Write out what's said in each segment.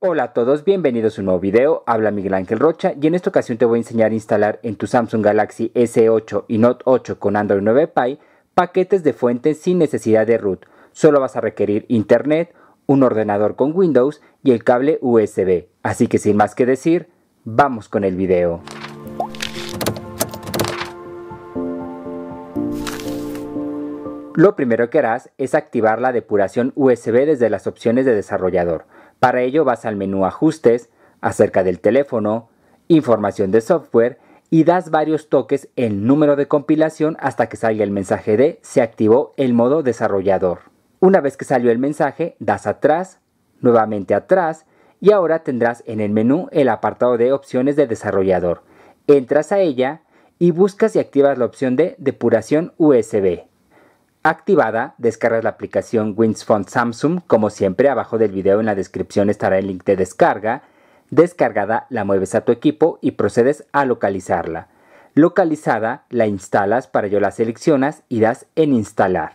Hola a todos, bienvenidos a un nuevo video, habla Miguel Ángel Rocha y en esta ocasión te voy a enseñar a instalar en tu Samsung Galaxy S8 y Note 8 con Android 9 Pie paquetes de fuente sin necesidad de root, solo vas a requerir internet, un ordenador con Windows y el cable USB, así que sin más que decir, vamos con el video. Lo primero que harás es activar la depuración USB desde las opciones de desarrollador. Para ello vas al menú Ajustes, acerca del teléfono, Información de software y das varios toques en número de compilación hasta que salga el mensaje de Se activó el modo desarrollador. Una vez que salió el mensaje, das atrás, nuevamente atrás y ahora tendrás en el menú el apartado de opciones de desarrollador. Entras a ella y buscas y activas la opción de depuración USB activada, descargas la aplicación WinSFont Samsung. Como siempre, abajo del video en la descripción estará el link de descarga. Descargada, la mueves a tu equipo y procedes a localizarla. Localizada, la instalas, para ello la seleccionas y das en instalar.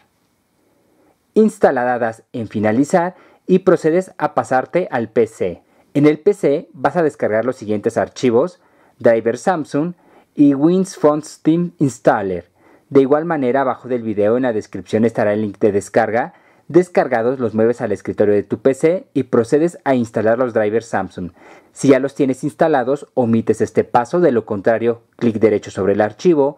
Instalada das en finalizar y procedes a pasarte al PC. En el PC vas a descargar los siguientes archivos: driver Samsung y WinSFont Steam Installer de igual manera, abajo del video en la descripción estará el link de descarga. Descargados los mueves al escritorio de tu PC y procedes a instalar los drivers Samsung. Si ya los tienes instalados, omites este paso, de lo contrario, clic derecho sobre el archivo,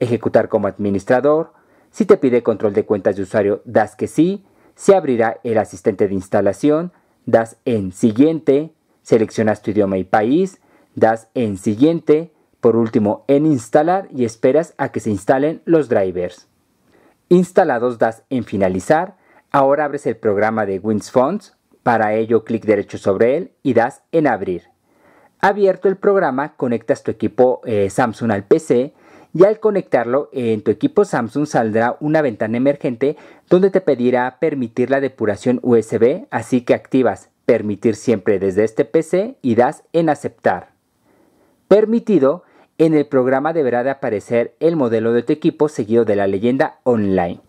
ejecutar como administrador. Si te pide control de cuentas de usuario, das que sí. Se abrirá el asistente de instalación, das en siguiente, seleccionas tu idioma y país, das en siguiente, por último, en instalar y esperas a que se instalen los drivers. Instalados das en finalizar. Ahora abres el programa de WinFonts. Fonts. Para ello clic derecho sobre él y das en abrir. Abierto el programa, conectas tu equipo eh, Samsung al PC y al conectarlo en tu equipo Samsung saldrá una ventana emergente donde te pedirá permitir la depuración USB, así que activas permitir siempre desde este PC y das en aceptar. Permitido en el programa deberá de aparecer el modelo de tu equipo seguido de la leyenda online.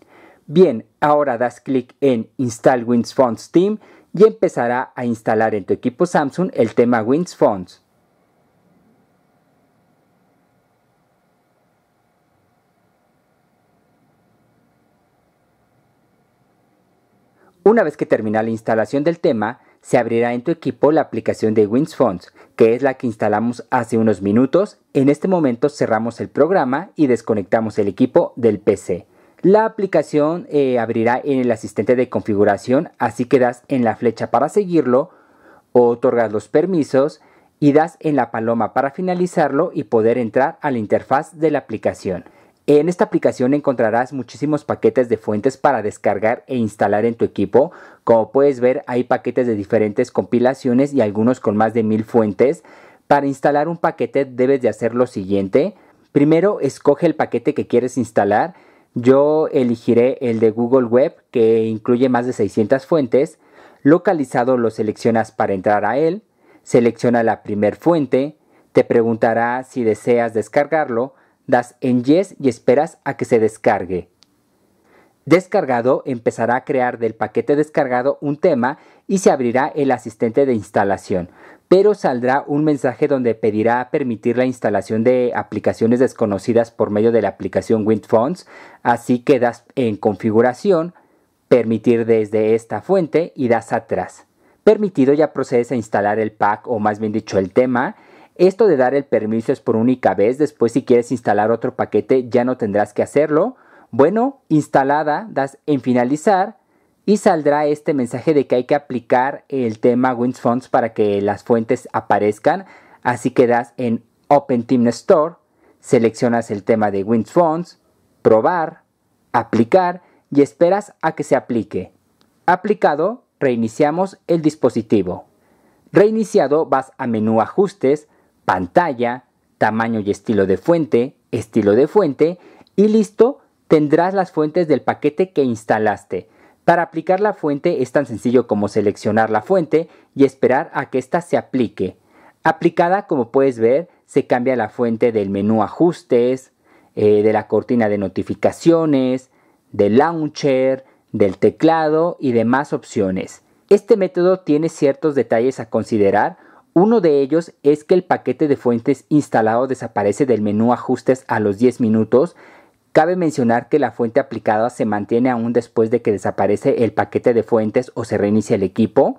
Bien, ahora das clic en Install Wins Fonts Team y empezará a instalar en tu equipo Samsung el tema Wins Fonts. Una vez que termina la instalación del tema, se abrirá en tu equipo la aplicación de Fonts, que es la que instalamos hace unos minutos. En este momento cerramos el programa y desconectamos el equipo del PC. La aplicación eh, abrirá en el asistente de configuración, así que das en la flecha para seguirlo, otorgas los permisos y das en la paloma para finalizarlo y poder entrar a la interfaz de la aplicación. En esta aplicación encontrarás muchísimos paquetes de fuentes para descargar e instalar en tu equipo. Como puedes ver, hay paquetes de diferentes compilaciones y algunos con más de mil fuentes. Para instalar un paquete debes de hacer lo siguiente. Primero, escoge el paquete que quieres instalar. Yo elegiré el de Google Web, que incluye más de 600 fuentes. Localizado lo seleccionas para entrar a él. Selecciona la primer fuente. Te preguntará si deseas descargarlo das en yes y esperas a que se descargue. Descargado empezará a crear del paquete descargado un tema y se abrirá el asistente de instalación, pero saldrá un mensaje donde pedirá permitir la instalación de aplicaciones desconocidas por medio de la aplicación WinFonts, así que das en configuración, permitir desde esta fuente y das atrás. Permitido ya procedes a instalar el pack o más bien dicho el tema esto de dar el permiso es por única vez, después si quieres instalar otro paquete ya no tendrás que hacerlo. Bueno, instalada, das en finalizar y saldrá este mensaje de que hay que aplicar el tema Fonts para que las fuentes aparezcan. Así que das en Open Team Store, seleccionas el tema de Fonts probar, aplicar y esperas a que se aplique. Aplicado, reiniciamos el dispositivo. Reiniciado vas a menú ajustes, pantalla, tamaño y estilo de fuente, estilo de fuente y listo, tendrás las fuentes del paquete que instalaste. Para aplicar la fuente es tan sencillo como seleccionar la fuente y esperar a que ésta se aplique. Aplicada, como puedes ver, se cambia la fuente del menú ajustes, eh, de la cortina de notificaciones, del launcher, del teclado y demás opciones. Este método tiene ciertos detalles a considerar uno de ellos es que el paquete de fuentes instalado desaparece del menú ajustes a los 10 minutos. Cabe mencionar que la fuente aplicada se mantiene aún después de que desaparece el paquete de fuentes o se reinicia el equipo.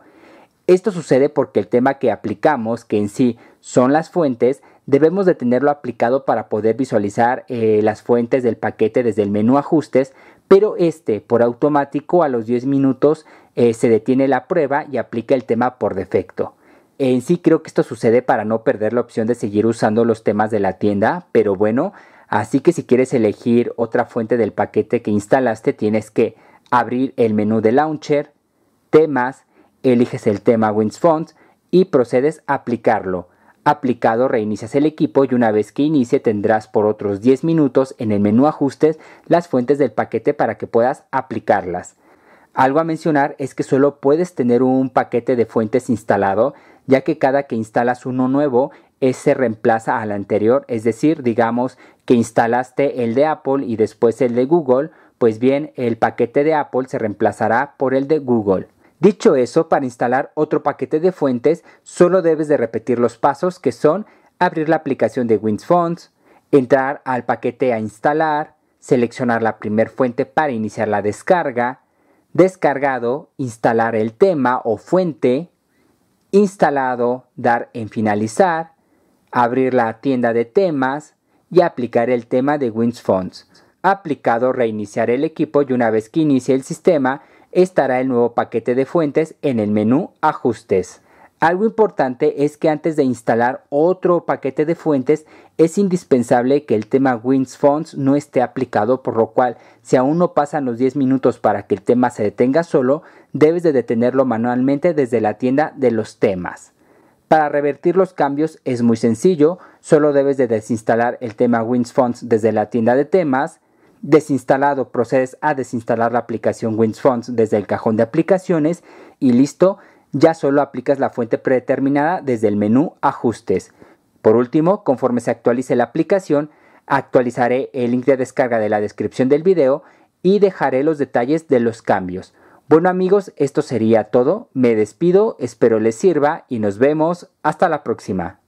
Esto sucede porque el tema que aplicamos, que en sí son las fuentes, debemos de tenerlo aplicado para poder visualizar eh, las fuentes del paquete desde el menú ajustes, pero este por automático a los 10 minutos eh, se detiene la prueba y aplica el tema por defecto. En sí creo que esto sucede para no perder la opción de seguir usando los temas de la tienda, pero bueno, así que si quieres elegir otra fuente del paquete que instalaste, tienes que abrir el menú de launcher, temas, eliges el tema Fonts y procedes a aplicarlo. Aplicado reinicias el equipo y una vez que inicie tendrás por otros 10 minutos en el menú ajustes las fuentes del paquete para que puedas aplicarlas. Algo a mencionar es que solo puedes tener un paquete de fuentes instalado, ya que cada que instalas uno nuevo, ese reemplaza al anterior, es decir, digamos que instalaste el de Apple y después el de Google, pues bien, el paquete de Apple se reemplazará por el de Google. Dicho eso, para instalar otro paquete de fuentes, solo debes de repetir los pasos que son abrir la aplicación de WinFonts, entrar al paquete a instalar, seleccionar la primer fuente para iniciar la descarga, descargado, instalar el tema o fuente, instalado, dar en finalizar, abrir la tienda de temas y aplicar el tema de Wins Fonts. Aplicado, reiniciar el equipo y una vez que inicie el sistema, estará el nuevo paquete de fuentes en el menú Ajustes. Algo importante es que antes de instalar otro paquete de fuentes es indispensable que el tema Wins Fonts no esté aplicado, por lo cual si aún no pasan los 10 minutos para que el tema se detenga solo, debes de detenerlo manualmente desde la tienda de los temas. Para revertir los cambios es muy sencillo, solo debes de desinstalar el tema Fonts desde la tienda de temas, desinstalado procedes a desinstalar la aplicación Fonts desde el cajón de aplicaciones y listo, ya solo aplicas la fuente predeterminada desde el menú Ajustes. Por último, conforme se actualice la aplicación, actualizaré el link de descarga de la descripción del video y dejaré los detalles de los cambios. Bueno amigos, esto sería todo, me despido, espero les sirva y nos vemos hasta la próxima.